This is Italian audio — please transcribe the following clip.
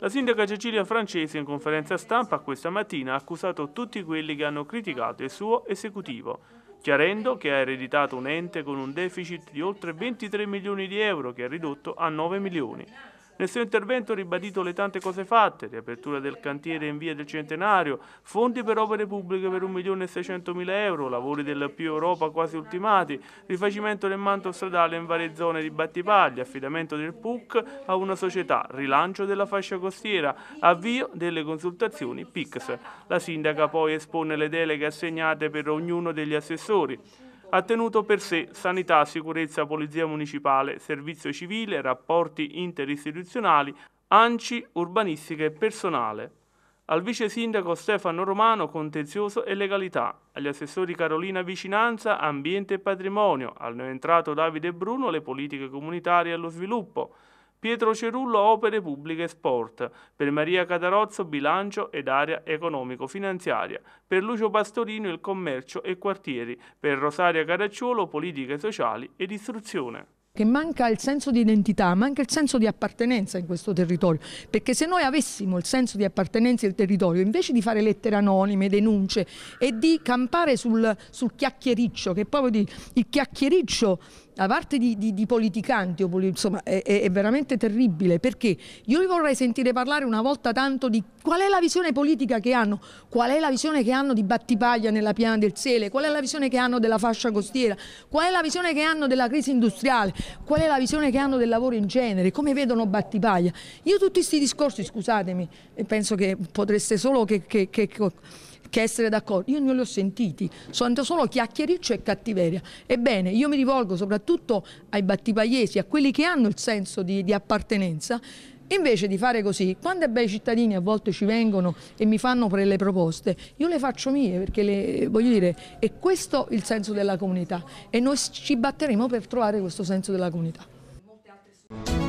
La sindaca Cecilia Francesi in conferenza stampa questa mattina ha accusato tutti quelli che hanno criticato il suo esecutivo, chiarendo che ha ereditato un ente con un deficit di oltre 23 milioni di euro che è ridotto a 9 milioni. Nel suo intervento ha ribadito le tante cose fatte, riapertura del cantiere in via del centenario, fondi per opere pubbliche per 1.600.000 euro, lavori del più Europa quasi ultimati, rifacimento del manto stradale in varie zone di Battipaglia, affidamento del PUC a una società, rilancio della fascia costiera, avvio delle consultazioni PICS. La sindaca poi espone le deleghe assegnate per ognuno degli assessori ha tenuto per sé sanità, sicurezza, polizia municipale, servizio civile, rapporti interistituzionali, ANCI, urbanistica e personale. Al vice sindaco Stefano Romano, contenzioso e legalità. Agli assessori Carolina Vicinanza, ambiente e patrimonio. Al neoentrato Davide Bruno, le politiche comunitarie e lo sviluppo. Pietro Cerullo Opere Pubbliche e Sport, per Maria Catarozzo Bilancio ed Area Economico-Finanziaria, per Lucio Pastorino il Commercio e Quartieri, per Rosaria Caracciolo Politiche Sociali ed Istruzione che manca il senso di identità, manca il senso di appartenenza in questo territorio, perché se noi avessimo il senso di appartenenza del territorio, invece di fare lettere anonime, denunce e di campare sul, sul chiacchiericcio, che proprio di, il chiacchiericcio da parte di, di, di politicanti insomma, è, è, veramente terribile perché io vorrei sentire parlare una volta tanto di qual è la visione politica che hanno, qual è la visione che hanno di Battipaglia nella piana del Sele, qual è la visione che hanno della fascia costiera, qual è la visione che hanno della crisi industriale, qual è la visione che hanno del lavoro in genere, come vedono Battipaglia. Io tutti questi discorsi, scusatemi, penso che potreste solo che, che, che che essere d'accordo. Io non li ho sentiti, sono solo chiacchiericcio e cattiveria. Ebbene, io mi rivolgo soprattutto ai battipagliesi, a quelli che hanno il senso di, di appartenenza Invece di fare così, quando i bei cittadini a volte ci vengono e mi fanno le proposte, io le faccio mie perché le, voglio dire, è questo il senso della comunità e noi ci batteremo per trovare questo senso della comunità.